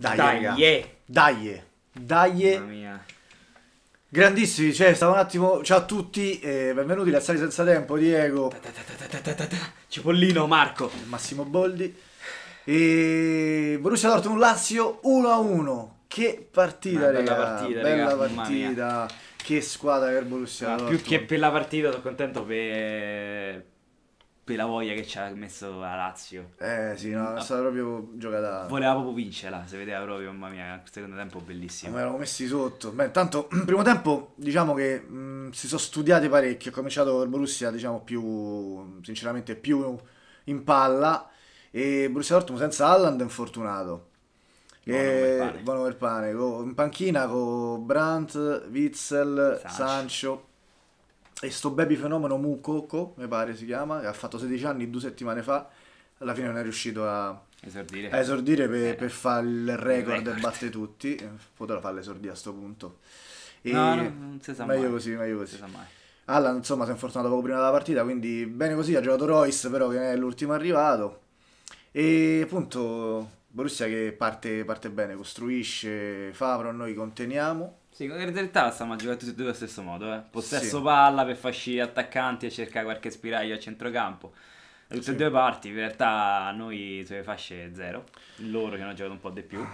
Dai, dai, raga. Yeah. dai, dai. Mamma mia. Grandissimi, cioè, stavo un attimo. Ciao a tutti, eh, benvenuti a Sali Senza Tempo, Diego. Cipollino, Marco. Massimo Boldi. E Borussia Dortmund Lazio 1-1. Che partita, Una bella partita, bella raga. partita. Che squadra per Borussia ah, Dortmund. Più che per la partita, sono contento per la voglia che ci ha messo la Lazio. Eh sì, no, è stata proprio giocata. Voleva proprio vincerla, si vedeva proprio, mamma mia, il secondo tempo bellissimo. Ma eravamo messi sotto. Beh, intanto, primo tempo, diciamo che mh, si sono studiati parecchio, Ho cominciato il Borussia, diciamo, più, sinceramente, più in palla e Borussia Dortmund senza Alland è infortunato. Buono eh, per pane. Buono per pane. in panchina con Brandt, Witzel, Sancho. Sancho e sto baby fenomeno Mukoko, mi pare si chiama, che ha fatto 16 anni due settimane fa, alla fine non è riuscito a esordire, a esordire per, eh. per fare il record, il record. e batte tutti, eh, potrà fare l'esordia a questo punto. E no, no, non si sa meglio mai. così, meglio così. Non si sa mai. Allan insomma si è infortunato poco prima della partita, quindi bene così, ha giocato Royce però che è l'ultimo arrivato. E appunto Borussia che parte, parte bene, costruisce, fa, però noi conteniamo sì, con in realtà la stanno giocando tutti e due allo stesso modo, eh. Possesso sì. palla per fasci attaccanti e cercare qualche spiraglio a centrocampo. tutte sì. e due parti, in realtà noi sulle fasce zero, loro che hanno giocato un po' di più. Ah,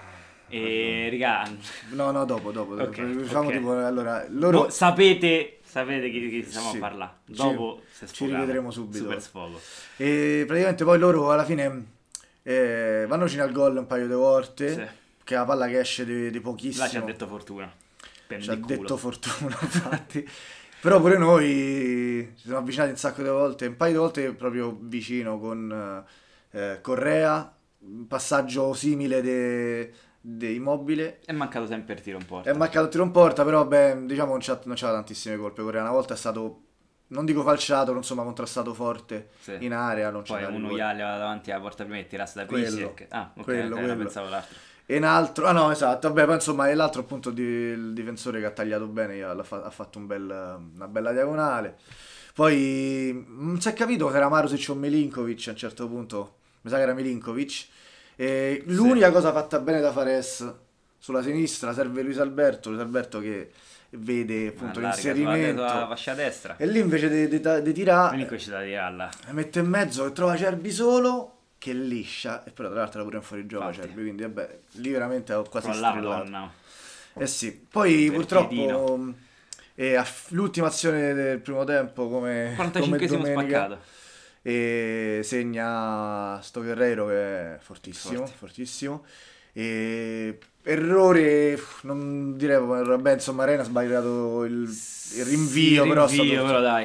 e raga, no, no, dopo, dopo. Okay, diciamo okay. tipo, allora, loro... Bo, sapete, sapete chi, chi stiamo sì. a parlare. Dopo ci, ci rivedremo subito. Super sfogo. E praticamente poi loro alla fine eh, vanno vicino al gol un paio di volte. Sì. Che è la palla che esce di, di pochissimo. Là ci ha detto fortuna ci ha detto fortuna, infatti. Però pure noi ci siamo avvicinati un sacco di volte, un paio di volte proprio vicino con eh, eh, Correa, un passaggio simile de, de immobile. È mancato sempre il tiro in porta. È mancato il tiro in porta, però beh, diciamo non c'ha, non c'ha tantissime colpe Correa. Una volta è stato non dico falciato, ma insomma contrastato forte sì. in area. Non Poi un uiale davanti alla porta prima e tira da Pisic. Ah, ok, quello, okay quello. pensavo l'altro. E un altro, ah no esatto, vabbè insomma è l'altro appunto di, il difensore che ha tagliato bene, ha, ha fatto un bel, una bella diagonale. Poi non mm, si è capito che era Marusic o Milinkovic a un certo punto, mi sa che era Milinkovic. E l'unica sì. cosa fatta bene da Fares sulla sinistra serve Luis Alberto, Luis Alberto che vede ah, appunto l'inserimento la fascia destra e lì invece di, tirare la eh, mette in mezzo e trova Cerbi solo che liscia e però tra l'altro era pure in fuorigioco Cerbi quindi vabbè lì veramente ho quasi Con strillato eh sì poi purtroppo eh, l'ultima azione del primo tempo come 45 spaccato. e eh, segna sto Guerrero che è fortissimo Forte. fortissimo e errore, non direi, vabbè, insomma, Arena ha sbagliato il, il rinvio, sì, però... Rinvio, però dai.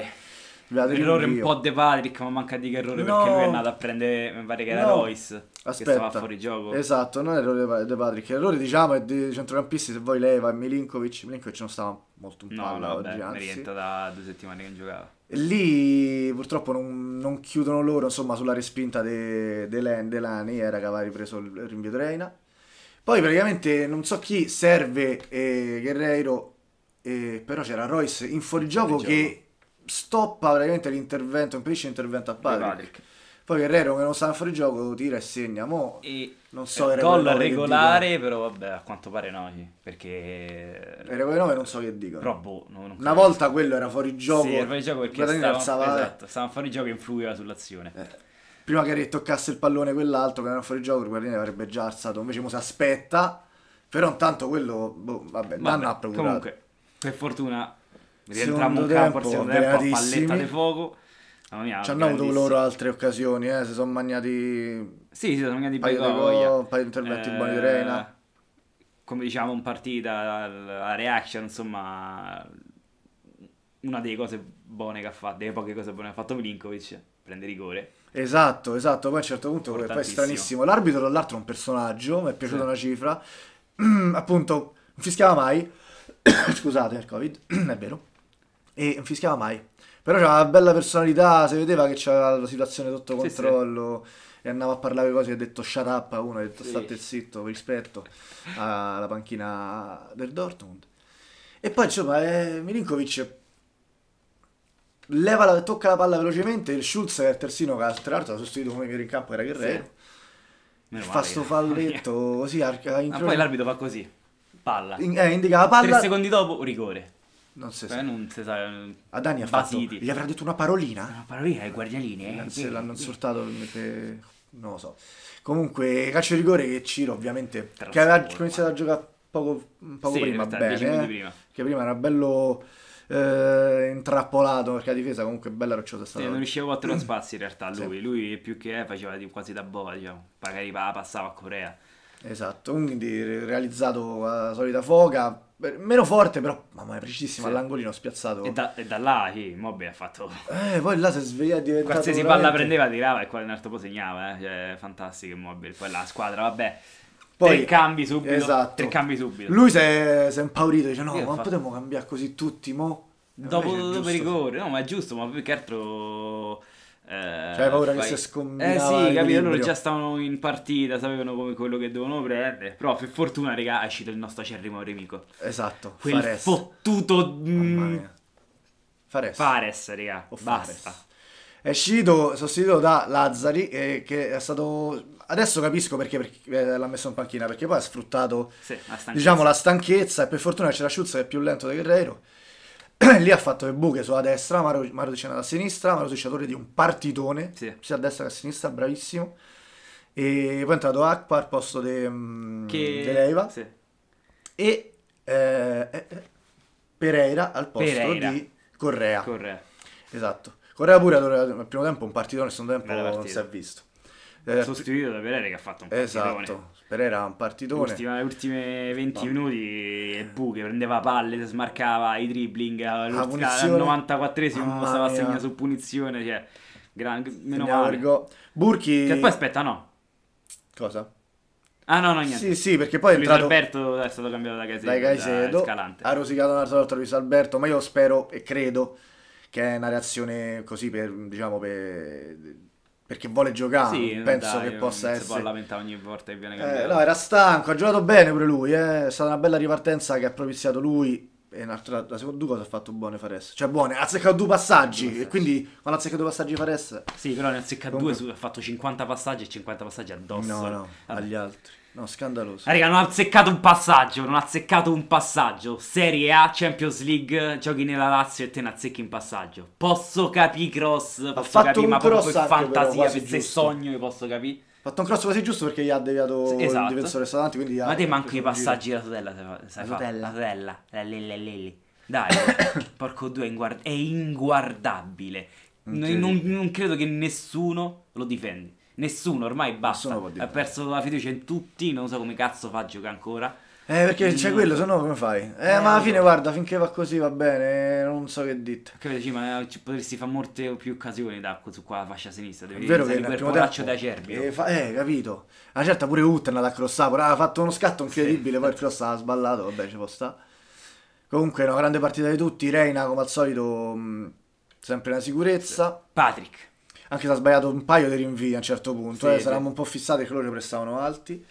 Errore rinvio. un po' De Patrick, ma manca di che errore no. perché lui è andato a prendere, mi pare che era no. Royce, Aspetta. che stava fuori gioco. Esatto, non errore De Patrick, errore diciamo è di centrocampisti, se vuoi leva e Milinkovic, Milinkovic non stava molto un palo no, no, oggi, anzi. rientra da due settimane che non giocava. E lì purtroppo non, non, chiudono loro, insomma, sulla respinta dei de Lani era che aveva ripreso il rinvio di Reina poi praticamente non so chi serve eh, Guerreiro, eh, però c'era Royce in fuorigioco fuori che stoppa praticamente l'intervento, impedisce l'intervento a Patrick. Poi Guerreiro che non sta in fuorigioco tira e segna. Mo e non so, eh, gol regolare, però vabbè, a quanto pare no, perché le regole 9 non so che dicono. Però boh, no, una volta quello era fuori gioco. Sì, era fuori gioco perché stava, alzava... esatto, stava fuori gioco e influiva sull'azione. Eh prima che ritoccasse il pallone quell'altro che era fuori gioco il guardiano avrebbe già alzato invece mo si aspetta però intanto quello boh, vabbè, vabbè ha procurato comunque per fortuna rientriamo in campo al secondo tempo palletta di fuoco ci hanno avuto loro altre occasioni eh, si sono magnati sì si sono magnati un paio di gol un paio di interventi eh... buoni di Reina come diciamo in partita la reaction insomma una delle cose buone che ha fatto delle poche cose buone che ha fatto Milinkovic prende rigore Esatto, esatto, poi a un certo punto poi è stranissimo. L'arbitro dall'altro è un personaggio, mi è piaciuta sì. una cifra, appunto non fischiava mai, scusate il covid, è vero, e non fischiava mai, però c'era una bella personalità, si vedeva che c'era la situazione sotto controllo. Sì, sì. E andava a parlare di cose e ha detto shut up a uno, ha detto state zitto, rispetto alla panchina del Dortmund. E poi insomma eh, Milinkovic leva la, tocca la palla velocemente. Il Schulz è il terzino, che tra l'altro ha sostituito come in campo era Guerrero. Sì. Fa male, sto falletto così. Arca, Ma poi l'arbitro fa così: palla. In, eh, indica la palla. Tre secondi dopo, rigore. Non si eh, sa. non si sa. Eh, a ah, Dani ha fatto, gli avrà detto una parolina. Una parolina ai guardialini. Eh, eh se l'hanno insultato perché... non lo so. Comunque, calcio di rigore che Ciro ovviamente Tra che aveva cominciato a giocare poco, poco sì, prima, bene, prima, Che prima era bello eh, intrappolato perché la difesa comunque è bella rocciosa stata. Sì, non riusciva a trovare spazi in realtà lui, sì. lui più che faceva quasi da boa, diciamo, magari passava a Corea. Esatto, quindi realizzato la solita foga, meno forte però, mamma mia, precisissimo, sì. all'angolino spiazzato E da, e da là, sì, Moby ha fatto... Eh, poi là si è svegliato diventato... Qualsiasi veramente... palla prendeva, tirava e qua in alto po' segnava, eh, cioè, fantastico Moby, poi la squadra, vabbè... Poi, tre cambi subito. Esatto. Tre cambi subito. Lui si è impaurito, dice no, Io ma potremmo cambiare così tutti, mo? Dopo, dopo rigore, no, ma è giusto, ma più che altro... Eh, cioè, paura fai... che si scombinava. Eh sì, capito, loro già stavano in partita, sapevano come quello che dovevano prendere. Però per fortuna, raga, è uscito il nostro acerrimo nemico. Esatto, Quel Fares. fottuto mm, Fares, raga. Basta. Fares è uscito sostituito da Lazzari eh, che è stato adesso capisco perché, perché eh, l'ha messo in panchina perché poi ha sfruttato sì, la diciamo la stanchezza e per fortuna c'era Sciuzza che è più lento di Guerrero lì ha fatto le buche sulla destra Maro, Maro da sinistra Maro Dicciatore di un partitone sì. sia a destra che a sinistra bravissimo e poi è entrato Akpa al posto di mm, che... De Leiva sì. e eh, eh, eh, Pereira al posto Pereira. di Correa. Correa esatto Correa pure al primo tempo un partitone, nel secondo tempo non si è visto. Eh, sostituito da Pereira che ha fatto un partitone. Esatto, Pereira un partitone. Ultima, le ultime 20 no. minuti e eh, buche, prendeva palle, si smarcava i dribbling, al 94esimo ah, stava segna su punizione, cioè gran, meno Andiamo male. Burchi Che poi aspetta, no. Cosa? Ah no, no, niente. Sì, sì, perché poi Luis entrato... Alberto è stato cambiato da Caicedo, da Caicedo Ha rosicato un altro Luis Alberto, ma io spero e credo che è una reazione così per, diciamo, per perché vuole giocare. Sì, penso dai, che possa si essere. Si può lamentare ogni volta che viene eh, cambiato. Eh, no, era stanco, ha giocato bene pure lui. Eh. È stata una bella ripartenza che ha propiziato lui. E un'altra, la seconda due cosa ha fatto buone Fares. Cioè, buone, ha azzeccato due passaggi. Due e quindi quando ha azzeccato due passaggi Fares. Sì, però ne ha azzeccato Comunque... due, ha fatto 50 passaggi e 50 passaggi addosso. No, no, agli altri. No, scandaloso. raga, non ha azzeccato un passaggio, non ha azzeccato un passaggio. Serie A, Champions League, giochi nella Lazio e te ne azzecchi in passaggio. Posso capire cross, posso capire, ma proprio per fantasia, per se sogno, posso capire. Ha fatto un cross quasi giusto perché gli ha deviato esatto. il difensore stavanti, quindi Ma te manco i passaggi alla tutela, La sorella. la tutela, la lele lele. Dai, porco due, è inguardabile. Non, non credo che nessuno lo difenda nessuno ormai basta. Nessuno ha perso la fiducia in tutti, non so come cazzo fa a giocare ancora. Eh, perché c'è mm. quello, se no come fai? Eh, eh ma alla fine, guarda, finché va così va bene, eh, non so che dite. Capito, ma eh, ci potresti fare molte più occasioni da, su qua la fascia sinistra. Devi è vero che quel polaccio da Cerbi. Eh, fa... eh, capito. Ma ah, certo, pure Ut è andato a crossare, pure ha fatto uno scatto incredibile, sì. poi il cross ha sballato, vabbè, ci può stare. Comunque, una grande partita di tutti. Reina, come al solito, mh, mm, sempre una sicurezza. Patrick anche se ha sbagliato un paio di rinvii a un certo punto, eh. sì, eh, sì. saranno un po' fissati che loro prestavano alti.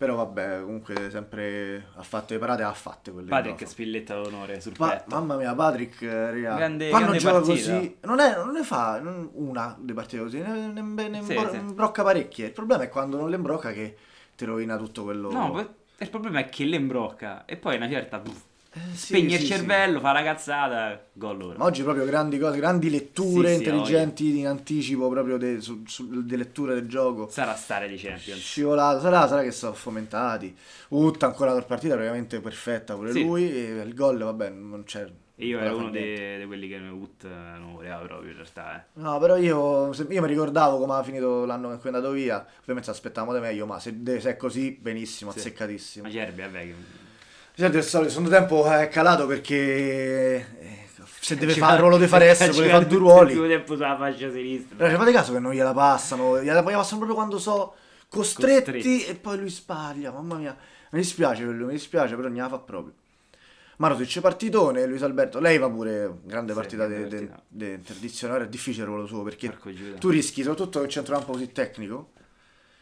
Però vabbè, comunque sempre ha fatto le parate, ha fatte quelle Patrick spilletta d'onore sul pa- petto. Mamma mia, Patrick, eh, raga, grande, quando grande gioca partita. così, non, è, non, ne fa una di partite così, ne, ne, ne, ne sì, imbro- sì. imbrocca parecchie. Il problema è quando non le imbrocca che ti rovina tutto quello... No, il problema è che le imbrocca e poi una certa... Buff, Spegne eh, sì, il sì, cervello, sì. fa la cazzata, gol ora. Ma oggi proprio grandi cose, grandi letture intelligenti in anticipo proprio di su, letture del gioco. Sarà stare di Champions. Scivolato, sarà, sarà che sono fomentati. Utta ancora per partita praticamente perfetta pure lui e il gol vabbè non c'è io ero uno di quelli che Ut non voleva proprio in realtà. Eh. No, però io, se, io mi ricordavo come ha finito l'anno in cui è andato via. Ovviamente aspettavamo di meglio, ma se, se, è così, benissimo, sì. azzeccatissimo. Ma Cerbi, vabbè, che Senti, il secondo tempo è eh, calato perché eh, se deve fare il ruolo di Fares, vuole fare due ruoli. Il tempo sulla fascia sinistra. Allora, eh, fate caso che non gliela passano, gliela, passano proprio quando so costretti, costretti, e poi lui sbaglia, mamma mia. Mi dispiace per lui, mi dispiace, però non la fa proprio. Marotic partitone, Luis Alberto, lei va pure grande sì, partita di de, de, è difficile il ruolo suo perché tu rischi soprattutto il centrocampo così tecnico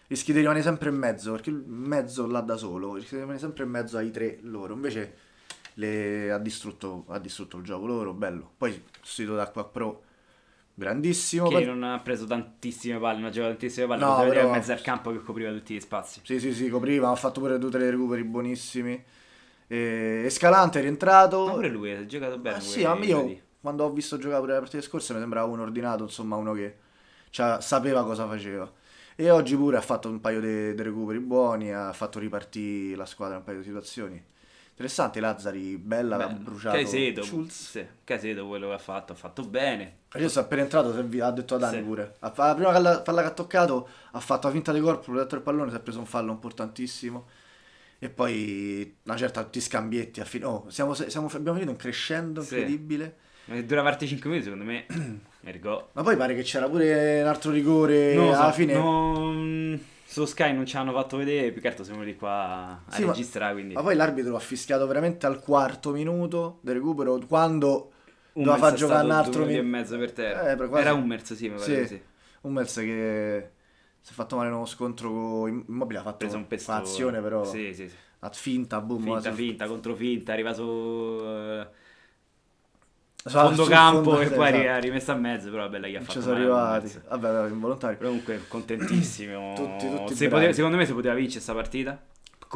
rischi di rimanere sempre in mezzo, perché mezzo là da solo, rischi di rimanere sempre in mezzo ai tre loro, invece le... ha, distrutto, ha distrutto il gioco loro, bello. Poi sostituito da Quack Pro, grandissimo. Che per... non ha preso tantissime palle, non ha giocato tantissime palle, no, poteva però... in mezzo al campo che copriva tutti gli spazi. Sì, sì, sì, copriva, ha fatto pure tutti i recuperi buonissimi. E... Escalante è rientrato. Ma pure lui ha giocato bene. Ah, sì, ma io quando ho visto giocare pure la partita scorsa mi sembrava uno ordinato, insomma uno che cioè, sapeva cosa faceva. E oggi pure ha fatto un paio di recuperi buoni, ha fatto ripartire la squadra in un paio di situazioni. Interessante Lazzari, bella, Beh, bruciato. Caseto, Schulz. Caseto quello che ha fatto, ha fatto bene. Io sono appena entrato, ha detto a Dani sì. pure. La prima palla che ha toccato ha fatto la finta di corpo, ha detto il pallone, si è preso un fallo importantissimo. E poi una certa tutti scambietti. Affin- oh, siamo, siamo, abbiamo finito un crescendo incredibile. Sì. Eh, dura parte 5 minuti secondo me. Ergo. Ma poi pare che c'era pure un altro rigore no, alla so, fine. No, su Sky non ci hanno fatto vedere, più che altro siamo lì qua a sì, registrare. Ma, quindi. ma poi l'arbitro ha fischiato veramente al quarto minuto del recupero quando Hummels doveva far giocare un altro minuto. e mezzo per terra. Eh, quasi... Era Hummers, sì, mi pare sì. Hummels che si è fatto male in uno scontro con Immobile, ha fatto Preso un pestone. un'azione però. Sì, sì, sì. A finta, boom. Finta, finta, su... finta, contro finta, arriva su... Eh, so, fondo campo e poi esatto. rimessa a mezzo, però bella gli ha fatto. Ci sono arrivati. Vabbè, vabbè, involontari. comunque contentissimo. tutti, tutti se poteva, secondo me si poteva vincere questa partita.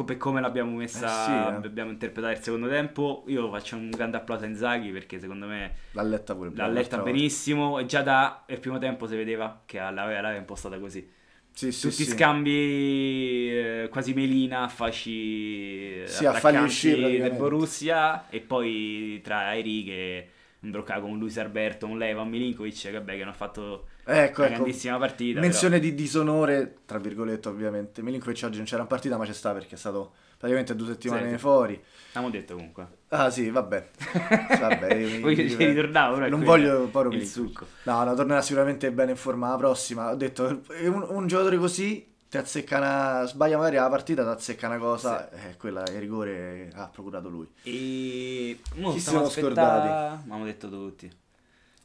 Per come l'abbiamo messa, eh sì, eh. abbiamo interpretato il secondo tempo. Io faccio un grande applauso a Inzaghi perché secondo me l'ha letta, pure l'ha letta benissimo. E già da il primo tempo si vedeva che l'aveva impostata così. Sì, sì, tutti sì. scambi eh, quasi melina fasci sì, a fargli uscire del Borussia e poi tra i righe un Drocca con un Luis Alberto, un Leva, un Milinkovic, vabbè, che hanno fatto eh, ecco, una ecco. grandissima partita. Menzione però. di disonore, tra virgolette, ovviamente. Milinkovic oggi non c'era in partita, ma c'è sta perché è stato praticamente due settimane sì, fuori. L'abbiamo detto comunque. Ah sì, vabbè. vabbè io, io, ci ritornavo. Non voglio poi il succo. No, no, tornerà sicuramente bene in forma la prossima. Ho detto, eh, un, un giocatore così ti azzecca una... sbaglia magari la partita, ti azzecca una cosa, sì. eh, quella il rigore ha procurato lui. E... Mo, Chi siamo scordati? Ma hanno detto tutti.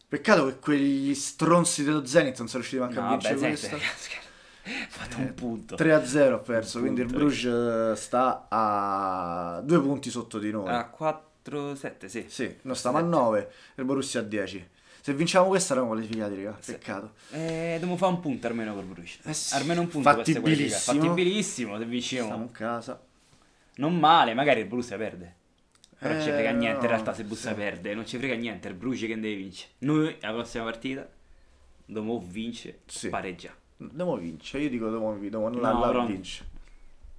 Peccato che quegli stronzi dello Zenith non sono riusciti manco no, a vincere vabbè, questo. fatto un eh, punto. 3-0 ha perso, quindi il Bruges eh, sta a due punti sotto di noi. A 4-7, sì. Sì, noi stiamo a 9, il Borussia a 10. Se vinciamo questa eravamo qualificati, raga. Sì. Peccato. Eh, dobbiamo fare un punto almeno col Bruce. Eh sì. Almeno un punto Fattibilissimo. Fattibilissimo, se vinciamo. Stiamo in casa. Non male, magari il Bruce perde. Però eh, non ci frega eh, niente, in realtà se Bussa sì. perde, non ci frega niente, il Bruce che deve vincere. Noi la prossima partita dobbiamo vince, sì. pareggia. Dobbiamo vince, io dico dobbiamo vincere, non no, la, la vince.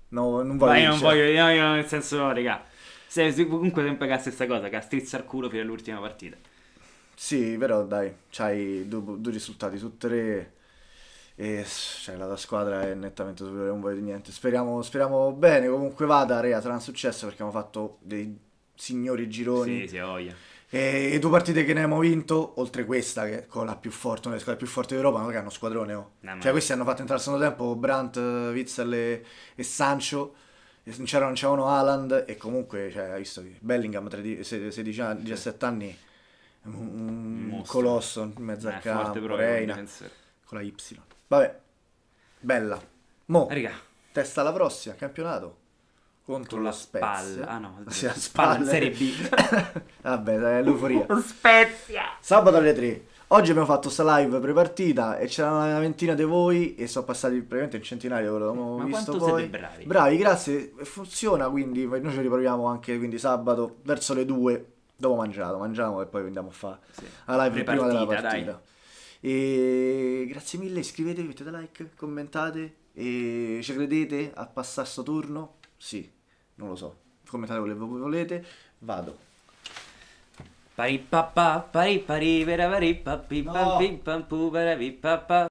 No, non voglio. Ma io non voglio, no, io nel senso, raga. Se, comunque sempre che è la stessa cosa, che strizza il culo fino all'ultima partita. Sì, però dai, c'hai due, due risultati su tre e cioè, la tua squadra è nettamente superiore, non voglio di niente. Speriamo, speriamo bene, comunque vada, Rea, sarà un successo perché abbiamo fatto dei signori gironi. Sì, sì, voglia. E, e due partite che ne abbiamo vinto, oltre questa che con la più forte, una delle squadre più forti d'Europa, ma che hanno squadrone, oh. cioè questi hanno fatto entrare al secondo tempo Brandt, Witzel e, e Sancho non c'era, non c'erano, uno Haaland e comunque cioè, hai visto che Bellingham 16 17 anni un, un colosso in mezzo eh, al campo, Reina, con la Y. Vabbè, bella. Mo, Riga. testa alla prossima, campionato. Contro con la, la Spezia. Spalla. Ah no, sì, la spalla, Serie B. Vabbè, l'euforia. Spezia! Sabato alle 3. Oggi abbiamo fatto sta live prepartita e c'erano una ventina di voi e sono passati praticamente il centinaio, ve l'abbiamo Ma visto poi. bravi. Bravi, grazie. Funziona, quindi noi ci riproviamo anche quindi sabato verso le 2 dopo mangiato, mangiamo e poi andiamo a fare sì. la live prima della partita. Dai. E grazie mille, iscrivetevi, mettete like, commentate e ci credete a passare sto turno? Sì, non lo so. Commentate quello che volete, vado. Pari papà, pari pari, vera pari papi, pam pim pam pu, vera vi papà.